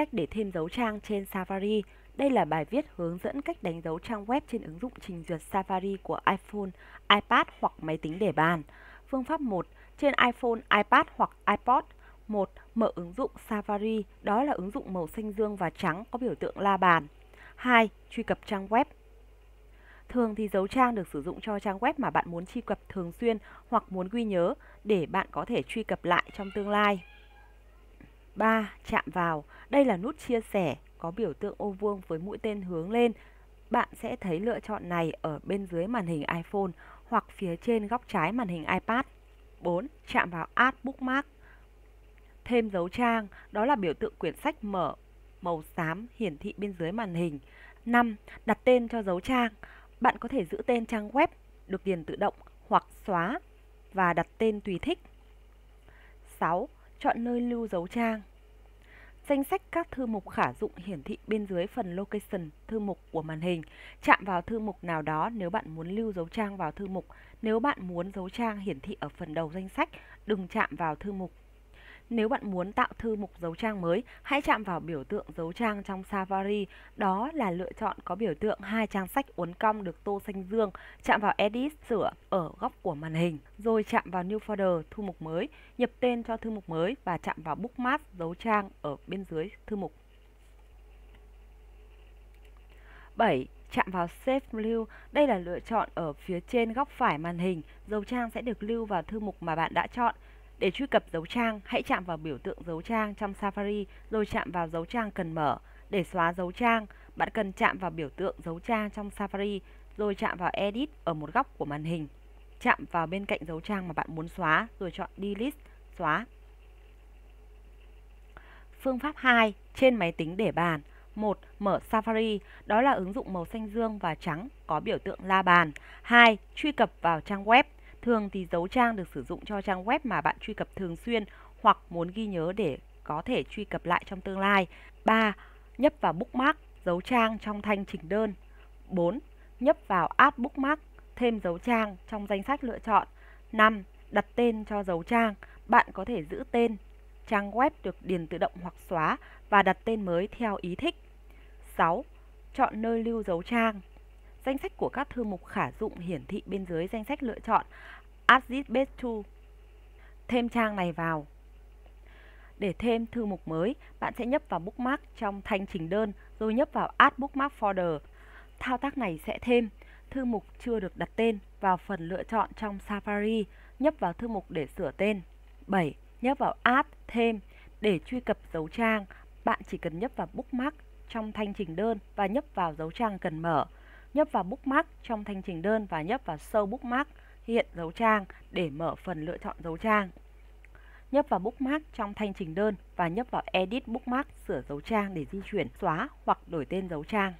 Cách để thêm dấu trang trên Safari Đây là bài viết hướng dẫn cách đánh dấu trang web trên ứng dụng trình duyệt Safari của iPhone, iPad hoặc máy tính để bàn. Phương pháp 1. Trên iPhone, iPad hoặc iPod 1. Mở ứng dụng Safari, đó là ứng dụng màu xanh dương và trắng có biểu tượng la bàn. 2. Truy cập trang web Thường thì dấu trang được sử dụng cho trang web mà bạn muốn truy cập thường xuyên hoặc muốn ghi nhớ để bạn có thể truy cập lại trong tương lai. 3. Chạm vào. Đây là nút chia sẻ có biểu tượng ô vuông với mũi tên hướng lên. Bạn sẽ thấy lựa chọn này ở bên dưới màn hình iPhone hoặc phía trên góc trái màn hình iPad. 4. Chạm vào Add Bookmark. Thêm dấu trang, đó là biểu tượng quyển sách mở màu xám hiển thị bên dưới màn hình. 5. Đặt tên cho dấu trang. Bạn có thể giữ tên trang web được điền tự động hoặc xóa và đặt tên tùy thích. 6 chọn nơi lưu dấu trang. Danh sách các thư mục khả dụng hiển thị bên dưới phần location thư mục của màn hình. Chạm vào thư mục nào đó nếu bạn muốn lưu dấu trang vào thư mục. Nếu bạn muốn dấu trang hiển thị ở phần đầu danh sách, đừng chạm vào thư mục nếu bạn muốn tạo thư mục dấu trang mới, hãy chạm vào biểu tượng dấu trang trong Safari. Đó là lựa chọn có biểu tượng hai trang sách uốn cong được tô xanh dương. Chạm vào Edit sửa ở góc của màn hình, rồi chạm vào New Folder thư mục mới, nhập tên cho thư mục mới và chạm vào Bookmark dấu trang ở bên dưới thư mục. 7 chạm vào Save Lưu. Đây là lựa chọn ở phía trên góc phải màn hình. Dấu trang sẽ được lưu vào thư mục mà bạn đã chọn. Để truy cập dấu trang, hãy chạm vào biểu tượng dấu trang trong Safari rồi chạm vào dấu trang cần mở. Để xóa dấu trang, bạn cần chạm vào biểu tượng dấu trang trong Safari rồi chạm vào Edit ở một góc của màn hình. Chạm vào bên cạnh dấu trang mà bạn muốn xóa rồi chọn Delete, xóa. Phương pháp 2. Trên máy tính để bàn 1. Mở Safari, đó là ứng dụng màu xanh dương và trắng có biểu tượng la bàn. 2. Truy cập vào trang web Thường thì dấu trang được sử dụng cho trang web mà bạn truy cập thường xuyên hoặc muốn ghi nhớ để có thể truy cập lại trong tương lai. 3. Nhấp vào bookmark, dấu trang trong thanh chỉnh đơn. 4. Nhấp vào add bookmark, thêm dấu trang trong danh sách lựa chọn. 5. Đặt tên cho dấu trang. Bạn có thể giữ tên trang web được điền tự động hoặc xóa và đặt tên mới theo ý thích. 6. Chọn nơi lưu dấu trang. Danh sách của các thư mục khả dụng hiển thị bên dưới danh sách lựa chọn Add this page to. Thêm trang này vào. Để thêm thư mục mới, bạn sẽ nhấp vào bookmark trong thanh trình đơn rồi nhấp vào Add bookmark folder. Thao tác này sẽ thêm thư mục chưa được đặt tên vào phần lựa chọn trong Safari, nhấp vào thư mục để sửa tên. 7. Nhấp vào Add thêm để truy cập dấu trang, bạn chỉ cần nhấp vào bookmark trong thanh trình đơn và nhấp vào dấu trang cần mở nhấp vào bookmark trong thanh trình đơn và nhấp vào sâu bookmark hiện dấu trang để mở phần lựa chọn dấu trang. Nhấp vào bookmark trong thanh trình đơn và nhấp vào edit bookmark sửa dấu trang để di chuyển, xóa hoặc đổi tên dấu trang.